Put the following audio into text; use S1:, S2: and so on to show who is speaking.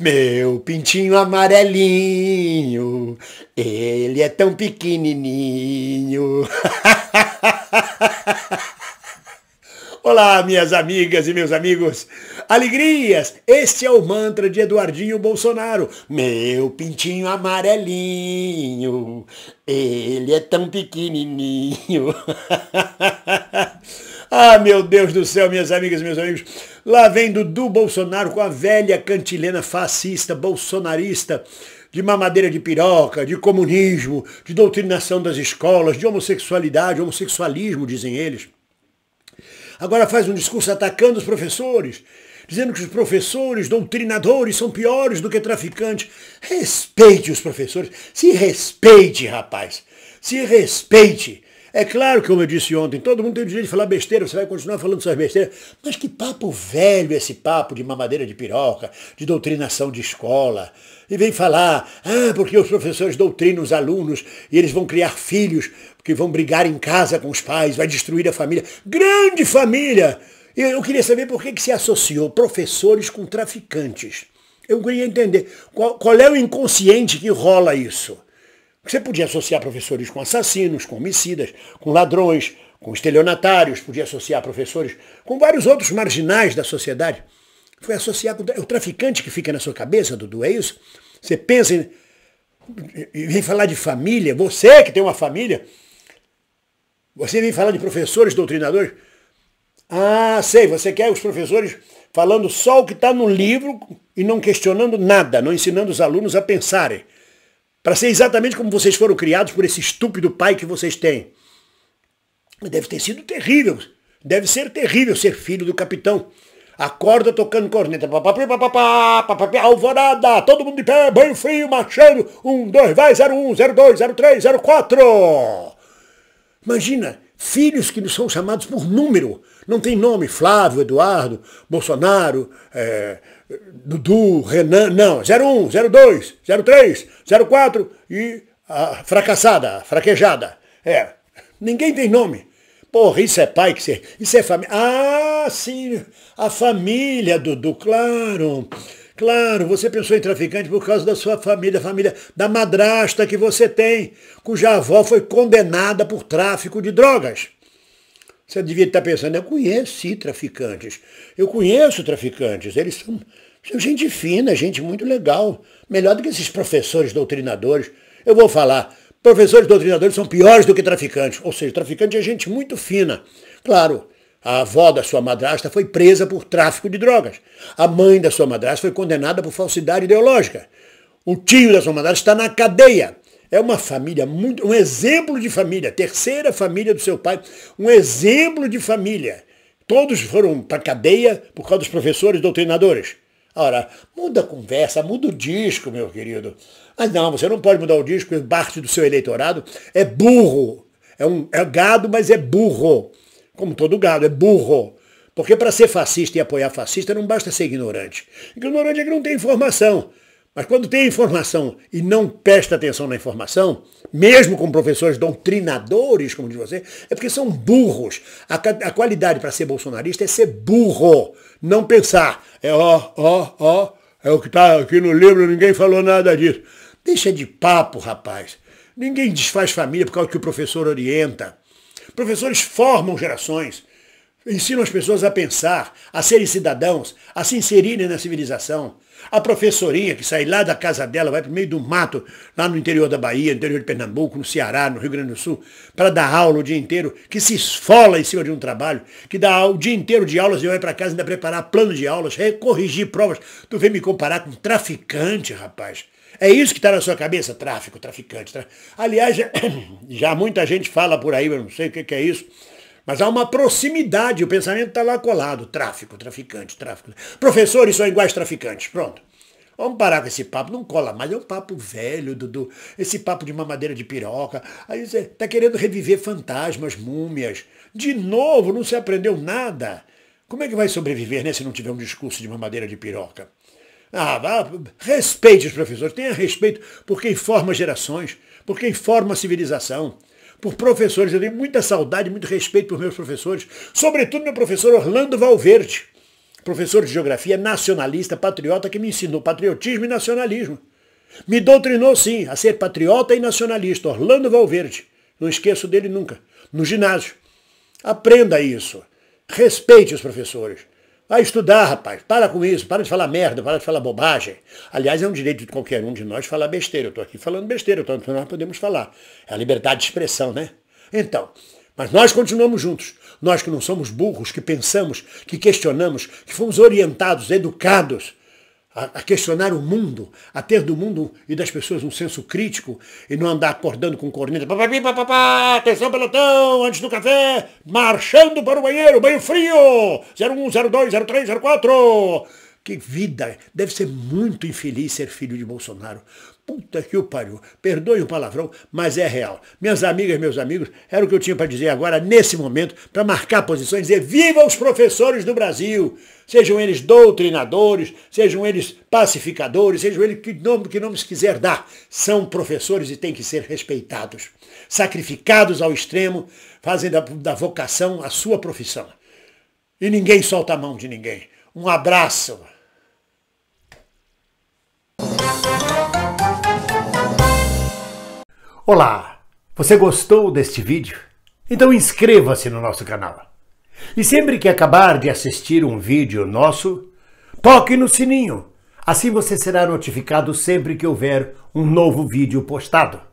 S1: Meu pintinho amarelinho, ele é tão pequenininho. Olá, minhas amigas e meus amigos. Alegrias, este é o mantra de Eduardinho Bolsonaro. Meu pintinho amarelinho, ele é tão pequenininho. Ah, meu Deus do céu, minhas amigas, meus amigos. Lá vem Dudu Bolsonaro com a velha cantilena fascista, bolsonarista, de mamadeira de piroca, de comunismo, de doutrinação das escolas, de homossexualidade, homossexualismo, dizem eles. Agora faz um discurso atacando os professores, dizendo que os professores, doutrinadores, são piores do que traficantes. Respeite os professores. Se respeite, rapaz. Se respeite. É claro que, como eu disse ontem, todo mundo tem o direito de falar besteira, você vai continuar falando suas besteiras, mas que papo velho esse papo de mamadeira de piroca, de doutrinação de escola. E vem falar, ah, porque os professores doutrinam os alunos e eles vão criar filhos que vão brigar em casa com os pais, vai destruir a família. Grande família! Eu queria saber por que, que se associou professores com traficantes. Eu queria entender qual, qual é o inconsciente que rola isso você podia associar professores com assassinos, com homicidas, com ladrões, com estelionatários, podia associar professores com vários outros marginais da sociedade. Foi associar com o traficante que fica na sua cabeça, Dudu, é isso? Você pensa em, vem falar de família, você que tem uma família, você vem falar de professores, doutrinadores. Ah, sei, você quer os professores falando só o que está no livro e não questionando nada, não ensinando os alunos a pensarem. Para ser exatamente como vocês foram criados por esse estúpido pai que vocês têm. Deve ter sido terrível. Deve ser terrível ser filho do capitão. Acorda tocando corneta. alvorada. Todo mundo de pé, banho frio, marchando. Um, dois, vai, zero três zero quatro. Imagina filhos que são chamados por número, não tem nome, Flávio, Eduardo, Bolsonaro, é, Dudu, Renan, não, 01, 02, 03, 04 e a fracassada, fraquejada. É, ninguém tem nome. Porra, isso é pai que você. Isso é família. Ah, sim, a família, Dudu, claro. Claro, você pensou em traficante por causa da sua família, família da madrasta que você tem, cuja avó foi condenada por tráfico de drogas. Você devia estar pensando, eu conheci traficantes, eu conheço traficantes, eles são, são gente fina, gente muito legal, melhor do que esses professores doutrinadores. Eu vou falar, professores doutrinadores são piores do que traficantes, ou seja, traficante é gente muito fina. Claro, a avó da sua madrasta foi presa por tráfico de drogas. A mãe da sua madrasta foi condenada por falsidade ideológica. O tio da sua madrasta está na cadeia. É uma família muito, um exemplo de família, terceira família do seu pai, um exemplo de família. Todos foram para cadeia por causa dos professores doutrinadores. Ora, muda a conversa, muda o disco, meu querido. Mas não, você não pode mudar o disco, parte do seu eleitorado é burro. É um é gado, mas é burro. Como todo gado, é burro. Porque para ser fascista e apoiar fascista não basta ser ignorante. Ignorante é que não tem informação. Mas quando tem informação e não presta atenção na informação, mesmo com professores doutrinadores, como diz você, é porque são burros. A, a qualidade para ser bolsonarista é ser burro, não pensar. É ó, ó, ó, é o que está aqui no livro, ninguém falou nada disso. Deixa de papo, rapaz. Ninguém desfaz família por causa que o professor orienta. Professores formam gerações, ensinam as pessoas a pensar, a serem cidadãos, a se inserirem na civilização. A professorinha que sai lá da casa dela, vai para o meio do mato, lá no interior da Bahia, no interior de Pernambuco, no Ceará, no Rio Grande do Sul, para dar aula o dia inteiro, que se esfola em cima de um trabalho, que dá o dia inteiro de aulas e vai para casa ainda preparar plano de aulas, corrigir provas. Tu vem me comparar com um traficante, rapaz. É isso que está na sua cabeça? Tráfico, traficante. Tra... Aliás, já, é, já, muita gente fala por aí, eu não sei o que, que é isso, mas há uma proximidade, o pensamento está lá colado. Tráfico, traficante, tráfico. Professores são é iguais traficantes. Pronto. Vamos parar com esse papo, não cola mais, é um papo velho, Dudu. Esse papo de mamadeira de piroca. Aí você está querendo reviver fantasmas, múmias. De novo, não se aprendeu nada. Como é que vai sobreviver, né, se não tiver um discurso de mamadeira de piroca? Ah, ah, respeite os professores, tenha respeito por quem forma gerações, por quem forma civilização, por professores. Eu tenho muita saudade, muito respeito por meus professores, sobretudo meu professor Orlando Valverde, professor de geografia nacionalista, patriota, que me ensinou patriotismo e nacionalismo. Me doutrinou, sim, a ser patriota e nacionalista, Orlando Valverde. Não esqueço dele nunca, no ginásio. Aprenda isso. Respeite os professores. Vai ah, estudar, rapaz. Para com isso. Para de falar merda. Para de falar bobagem. Aliás, é um direito de qualquer um de nós falar besteira. Eu estou aqui falando besteira. Então, então nós podemos falar. É a liberdade de expressão, né? Então, mas nós continuamos juntos. Nós que não somos burros, que pensamos, que questionamos, que fomos orientados, educados a, questionar o mundo, a ter do mundo e das pessoas um senso crítico e não andar acordando com corneta, papapi, papapá, atenção pelotão, antes do café, marchando para o banheiro, banho frio, 01, 02, 03, 04. Que vida! Deve ser muito infeliz ser filho de Bolsonaro. Puta que o pariu. Perdoe o palavrão, mas é real. Minhas amigas, meus amigos, era o que eu tinha para dizer agora, nesse momento, para marcar posições e dizer: viva os professores do Brasil! Sejam eles doutrinadores, sejam eles pacificadores, sejam eles que nome que nomes quiser dar. São professores e têm que ser respeitados. Sacrificados ao extremo, fazem da, da vocação a sua profissão. E ninguém solta a mão de ninguém. Um abraço. Olá, você gostou deste vídeo? Então inscreva-se no nosso canal. E sempre que acabar de assistir um vídeo nosso, toque no sininho. Assim você será notificado sempre que houver um novo vídeo postado.